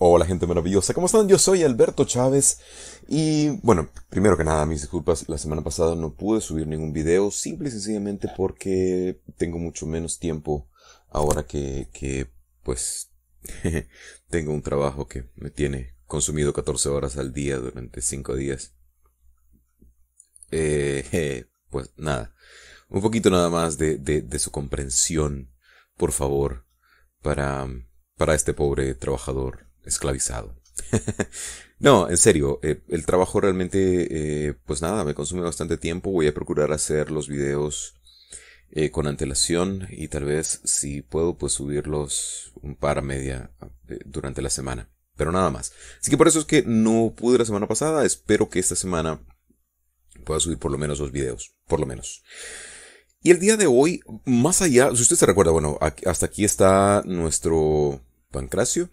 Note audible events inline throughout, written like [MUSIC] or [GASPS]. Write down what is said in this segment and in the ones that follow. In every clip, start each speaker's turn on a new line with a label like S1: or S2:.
S1: Hola gente maravillosa, ¿cómo están? Yo soy Alberto Chávez y bueno, primero que nada, mis disculpas, la semana pasada no pude subir ningún video, simple y sencillamente porque tengo mucho menos tiempo ahora que, que pues [LAUGHS] tengo un trabajo que me tiene consumido 14 horas al día durante 5 días. Eh, [LAUGHS] pues nada, un poquito nada más de, de, de su comprensión, por favor, para, para este pobre trabajador esclavizado. [LAUGHS] no, en serio, eh, el trabajo realmente, eh, pues nada, me consume bastante tiempo. Voy a procurar hacer los videos eh, con antelación y tal vez si puedo, pues subirlos un par a media durante la semana. Pero nada más. Así que por eso es que no pude la semana pasada. Espero que esta semana pueda subir por lo menos dos videos. Por lo menos. Y el día de hoy, más allá, si usted se recuerda, bueno, hasta aquí está nuestro Pancracio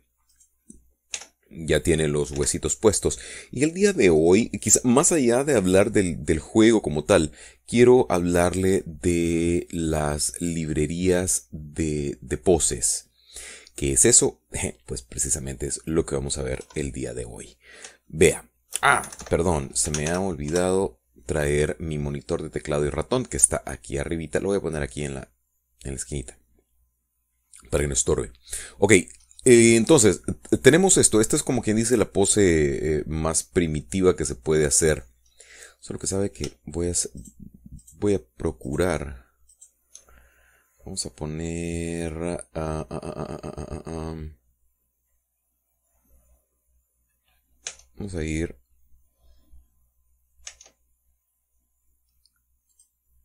S1: ya tiene los huesitos puestos. Y el día de hoy, quizá más allá de hablar del, juego como tal, quiero hablarle de las librerías de, poses. ¿Qué es eso? [LAUGHS] Pues precisamente es lo que vamos a ver el día de hoy. Vea. Ah, perdón, se me ha olvidado traer mi monitor de teclado y ratón que está aquí arribita. Lo voy a poner aquí en la, en la esquinita. Para que no estorbe. Ok, eh, entonces, tenemos esto. Esta es como quien dice la pose eh, más primitiva que se puede hacer. Solo que sabe que voy a, voy a procurar. Vamos a poner... Vamos a ir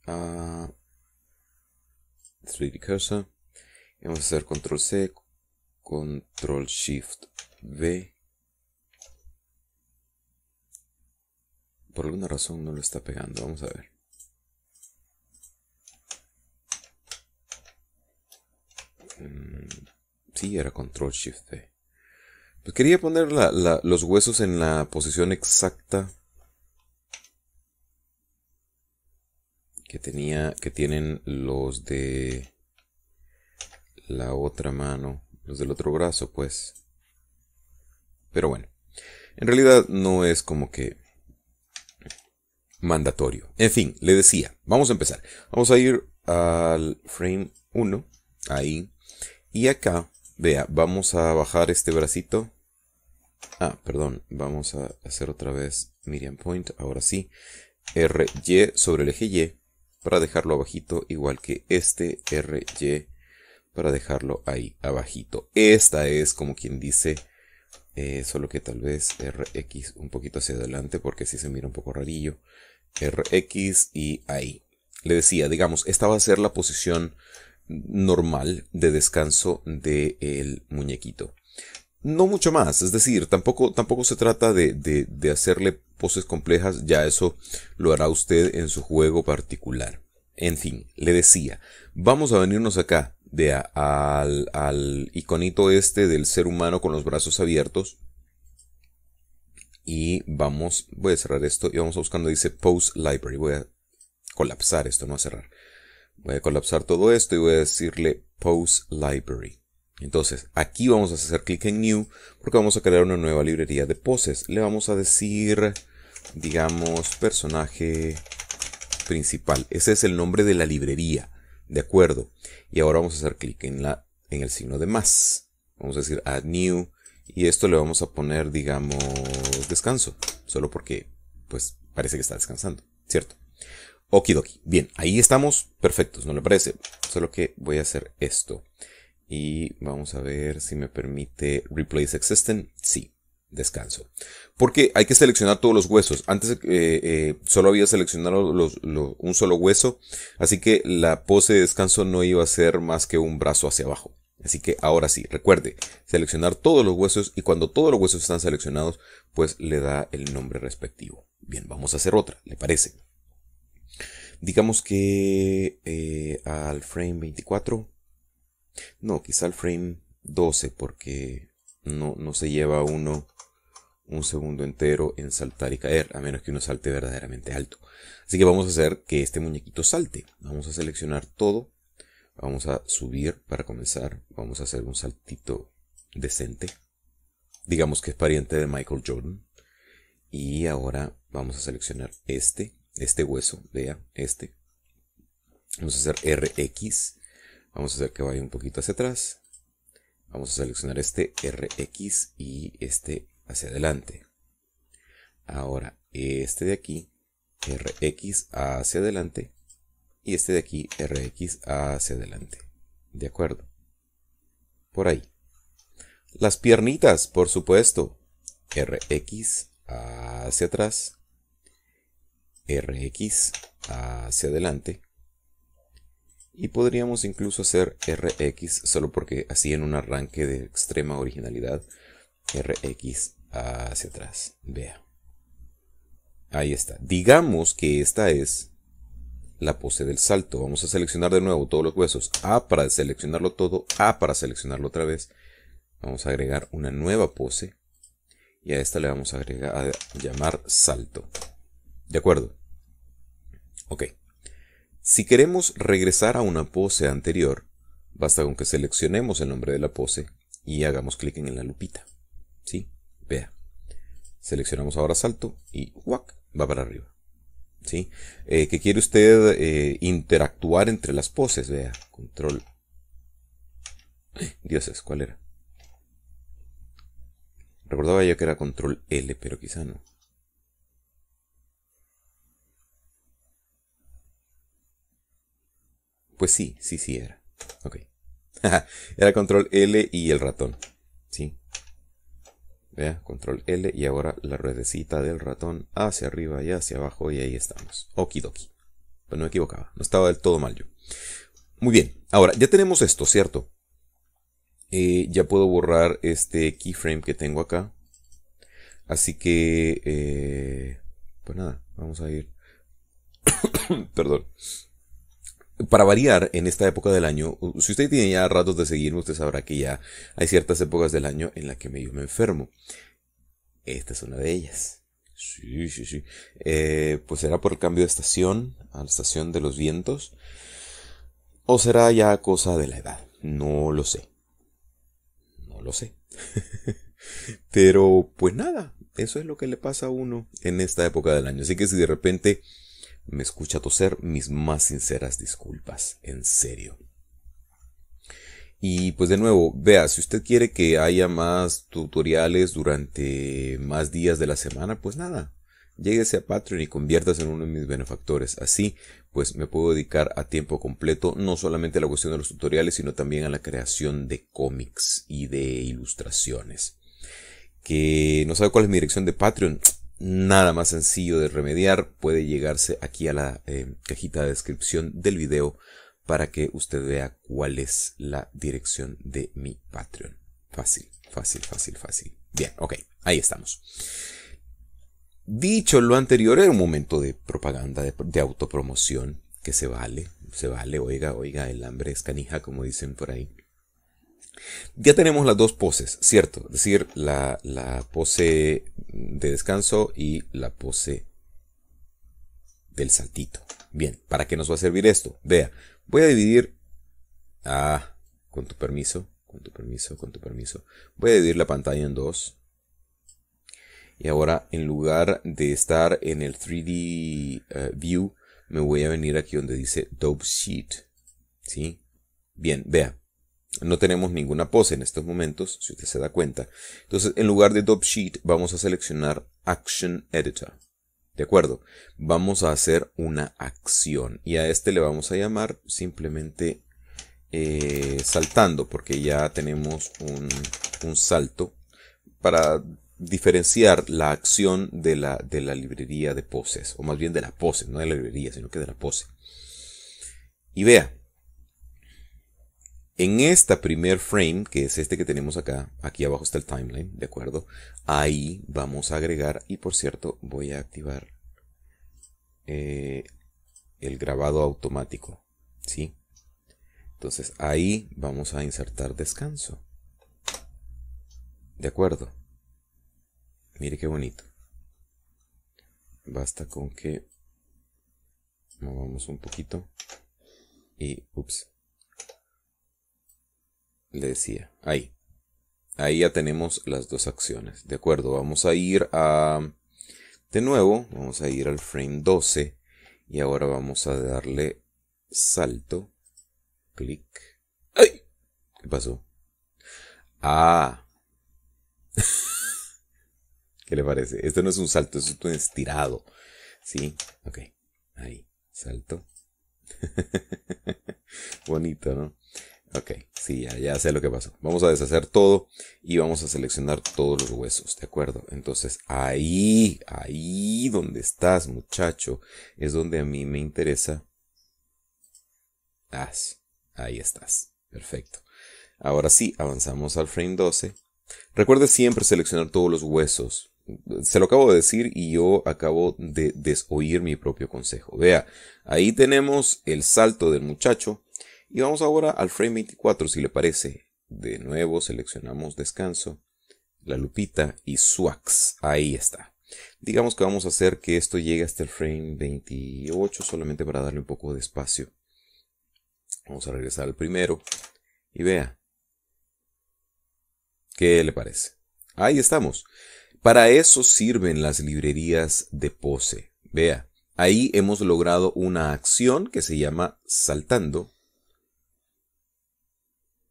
S1: a 3D Cursor. Vamos a hacer control C, Control Shift V. Por alguna razón no lo está pegando, vamos a ver. Mm, sí, era Control Shift V. Pues quería poner los huesos en la posición exacta que tenía, que tienen los de la otra mano del otro brazo, pues. Pero bueno, en realidad no es como que mandatorio. En fin, le decía, vamos a empezar. Vamos a ir al frame 1, ahí. Y acá, vea, vamos a bajar este bracito. Ah, perdón, vamos a hacer otra vez Miriam Point, ahora sí. RY sobre el eje Y, para dejarlo abajito, igual que este RY para dejarlo ahí abajito. Esta es como quien dice, eh, solo que tal vez RX un poquito hacia adelante porque si se mira un poco rarillo. RX y ahí. Le decía, digamos, esta va a ser la posición normal de descanso del el muñequito. No mucho más, es decir, tampoco, tampoco se trata de, de, de hacerle poses complejas, ya eso lo hará usted en su juego particular. En fin, le decía, vamos a venirnos acá de al, al, iconito este del ser humano con los brazos abiertos. Y vamos, voy a cerrar esto y vamos a buscando, dice Post Library. Voy a colapsar esto, no a cerrar. Voy a colapsar todo esto y voy a decirle Post Library. Entonces, aquí vamos a hacer clic en New porque vamos a crear una nueva librería de poses. Le vamos a decir, digamos, personaje principal. Ese es el nombre de la librería. De acuerdo. Y ahora vamos a hacer clic en, la, en el signo de más. Vamos a decir add new. Y esto le vamos a poner, digamos, descanso. Solo porque, pues, parece que está descansando. ¿Cierto? Okidoki. Bien, ahí estamos perfectos, ¿no le parece? Solo que voy a hacer esto. Y vamos a ver si me permite replace existent. Sí, descanso. Porque hay que seleccionar todos los huesos. Antes eh, eh, solo había seleccionado un solo hueso, así que la pose de descanso no iba a ser más que un brazo hacia abajo. Así que ahora sí, recuerde, seleccionar todos los huesos y cuando todos los huesos están seleccionados, pues le da el nombre respectivo. Bien, vamos a hacer otra, ¿le parece? Digamos que eh, al frame 24, no, quizá al frame 12 porque no, no se lleva uno un segundo entero en saltar y caer, a menos que uno salte verdaderamente alto. Así que vamos a hacer que este muñequito salte. Vamos a seleccionar todo. Vamos a subir para comenzar. Vamos a hacer un saltito decente. Digamos que es pariente de Michael Jordan. Y ahora vamos a seleccionar este, este hueso, vea, este. Vamos a hacer RX. Vamos a hacer que vaya un poquito hacia atrás. Vamos a seleccionar este RX y este hacia adelante. Ahora, este de aquí, Rx hacia adelante, y este de aquí, Rx hacia adelante. ¿De acuerdo? Por ahí. Las piernitas, por supuesto. Rx hacia atrás, Rx hacia adelante. Y podríamos incluso hacer Rx solo porque así en un arranque de extrema originalidad, Rx hacia atrás. Vea. Ahí está. Digamos que esta es la pose del salto. Vamos a seleccionar de nuevo todos los huesos. A para seleccionarlo todo. A para seleccionarlo otra vez. Vamos a agregar una nueva pose. Y a esta le vamos a, agregar, llamar salto. ¿De acuerdo? Ok. Si queremos regresar a una pose anterior, basta con que seleccionemos el nombre de la pose y hagamos clic en la lupita. ¿Sí? Vea. Seleccionamos ahora salto y ¡guac! va para arriba. ¿Sí? Eh, que quiere usted eh, interactuar entre las poses. Vea, control. [GASPS] Dioses, ¿cuál era? Recordaba yo que era control L, pero quizá no. Pues sí, sí, sí era. Ok. [LAUGHS] era control L y el ratón. Control L y ahora la ruedecita del ratón hacia arriba y hacia abajo y ahí estamos. Okidoki. Pues no me equivocaba, no estaba del todo mal yo. Muy bien, ahora ya tenemos esto, ¿cierto? Eh, ya puedo borrar este keyframe que tengo acá. Así que, eh, pues nada, vamos a ir. [COUGHS] Perdón para variar, en esta época del año, si usted tiene ya ratos de seguirme, usted sabrá que ya hay ciertas épocas del año en las que yo me enfermo. Esta es una de ellas. Sí, sí, sí. Eh, pues será por el cambio de estación a la estación de los vientos. O será ya cosa de la edad. No lo sé. No lo sé. [LAUGHS] Pero pues nada, eso es lo que le pasa a uno en esta época del año. Así que si de repente me escucha toser, mis más sinceras disculpas, en serio. Y pues de nuevo, vea, si usted quiere que haya más tutoriales durante más días de la semana, pues nada, lléguese a Patreon y conviértase en uno de mis benefactores. Así, pues me puedo dedicar a tiempo completo, no solamente a la cuestión de los tutoriales, sino también a la creación de cómics y de ilustraciones. Que no sabe cuál es mi dirección de Patreon nada más sencillo de remediar puede llegarse aquí a la eh, cajita de descripción del video para que usted vea cuál es la dirección de mi Patreon. Fácil, fácil, fácil, fácil. Bien, ok, ahí estamos. Dicho lo anterior, era un momento de propaganda, de, autopromoción, que se vale, se vale, oiga, oiga, el hambre es canija, como dicen por ahí. Ya tenemos las dos poses, ¿cierto? Es decir, la, la pose de descanso y la pose del saltito. Bien, ¿para qué nos va a servir esto? Vea, voy a dividir... Ah, con tu permiso, con tu permiso, con tu permiso. Voy a dividir la pantalla en dos. Y ahora, en lugar de estar en el 3D eh, View, me voy a venir aquí donde dice Dope Sheet. ¿Sí? Bien, vea. No tenemos ninguna pose en estos momentos, si usted se da cuenta. Entonces, en lugar de Dop Sheet, vamos a seleccionar Action Editor. ¿De acuerdo? Vamos a hacer una acción. Y a este le vamos a llamar simplemente eh, saltando, porque ya tenemos un, un, salto para diferenciar la acción de la, de la librería de poses, o más bien de la pose, no de la librería, sino que de la pose. Y vea, en esta primer frame, que es este que tenemos acá, aquí abajo está el timeline, ¿de acuerdo? Ahí vamos a agregar, y por cierto, voy a activar eh, el grabado automático, ¿sí? Entonces ahí vamos a insertar descanso. ¿De acuerdo? Mire qué bonito. Basta con que movamos un poquito y, ups, le decía. Ahí. Ahí ya tenemos las dos acciones. De acuerdo, vamos a ir a... De nuevo, vamos a ir al frame 12. Y ahora vamos a darle salto. Clic. ¡Ay! ¿Qué pasó? Ah. [LAUGHS] ¿Qué le parece? Esto no es un salto, esto es un estirado. ¿Sí? Ok. Ahí. Salto. [LAUGHS] Bonito, ¿no? Ok, sí, ya, sé lo que pasó. Vamos a deshacer todo y vamos a seleccionar todos los huesos, ¿de acuerdo? Entonces ahí, ahí donde estás, muchacho, es donde a mí me interesa. ahí estás. Perfecto. Ahora sí, avanzamos al frame 12. Recuerde siempre seleccionar todos los huesos. Se lo acabo de decir y yo acabo de desoír mi propio consejo. Vea, ahí tenemos el salto del muchacho y vamos ahora al frame 24 si le parece. De nuevo seleccionamos descanso, la lupita y swax. Ahí está. Digamos que vamos a hacer que esto llegue hasta el frame 28 solamente para darle un poco de espacio. Vamos a regresar al primero y vea. ¿Qué le parece? Ahí estamos. Para eso sirven las librerías de pose. Vea, ahí hemos logrado una acción que se llama saltando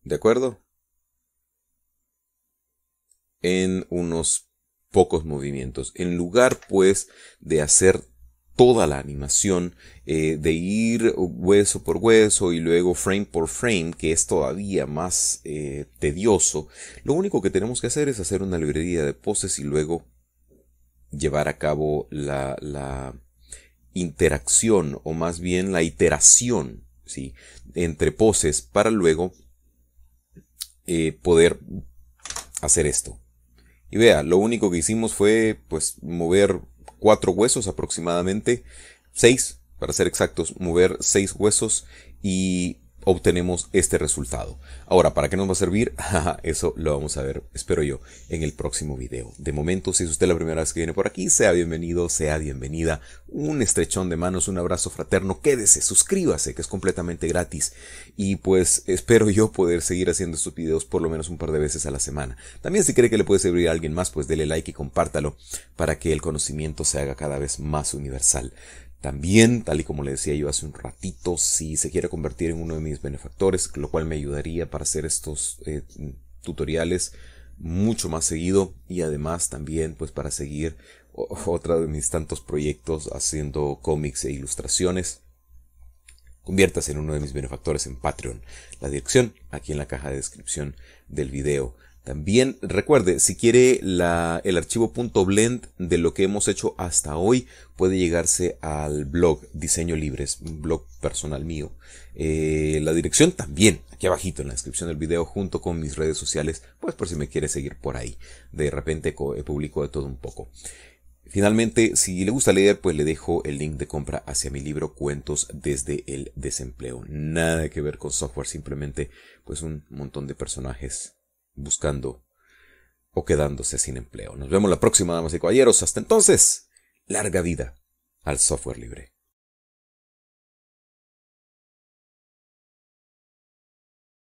S1: ¿De acuerdo? En unos pocos movimientos. En lugar, pues, de hacer toda la animación, eh, de ir hueso por hueso y luego frame por frame, que es todavía más eh, tedioso, lo único que tenemos que hacer es hacer una librería de poses y luego llevar a cabo la, la interacción o más bien la iteración ¿sí? entre poses para luego eh, poder hacer esto. Y vea, lo único que hicimos fue pues mover cuatro huesos aproximadamente, seis para ser exactos, mover seis huesos y obtenemos este resultado. Ahora, ¿para qué nos va a servir? [LAUGHS] Eso lo vamos a ver, espero yo, en el próximo video. De momento, si es usted la primera vez que viene por aquí, sea bienvenido, sea bienvenida. Un estrechón de manos, un abrazo fraterno, quédese, suscríbase, que es completamente gratis. Y pues espero yo poder seguir haciendo estos videos por lo menos un par de veces a la semana. También si cree que le puede servir a alguien más, pues dele like y compártalo para que el conocimiento se haga cada vez más universal. También, tal y como le decía yo hace un ratito, si se quiere convertir en uno de mis benefactores, lo cual me ayudaría para hacer estos eh, tutoriales mucho más seguido y además también pues para seguir [LAUGHS] otra de mis tantos proyectos haciendo cómics e ilustraciones. Conviértase en uno de mis benefactores en Patreon. La dirección aquí en la caja de descripción del video. También recuerde, si quiere la, el archivo .blend de lo que hemos hecho hasta hoy, puede llegarse al blog Diseño Libres, un blog personal mío. Eh, la dirección también, aquí abajito en la descripción del video, junto con mis redes sociales, pues por si me quiere seguir por ahí. De repente eh, publico de todo un poco. Finalmente, si le gusta leer, pues le dejo el link de compra hacia mi libro Cuentos desde el desempleo. Nada que ver con software, simplemente pues un montón de personajes buscando o quedándose sin empleo. Nos vemos la próxima, damas y caballeros. Hasta entonces, larga vida al software libre.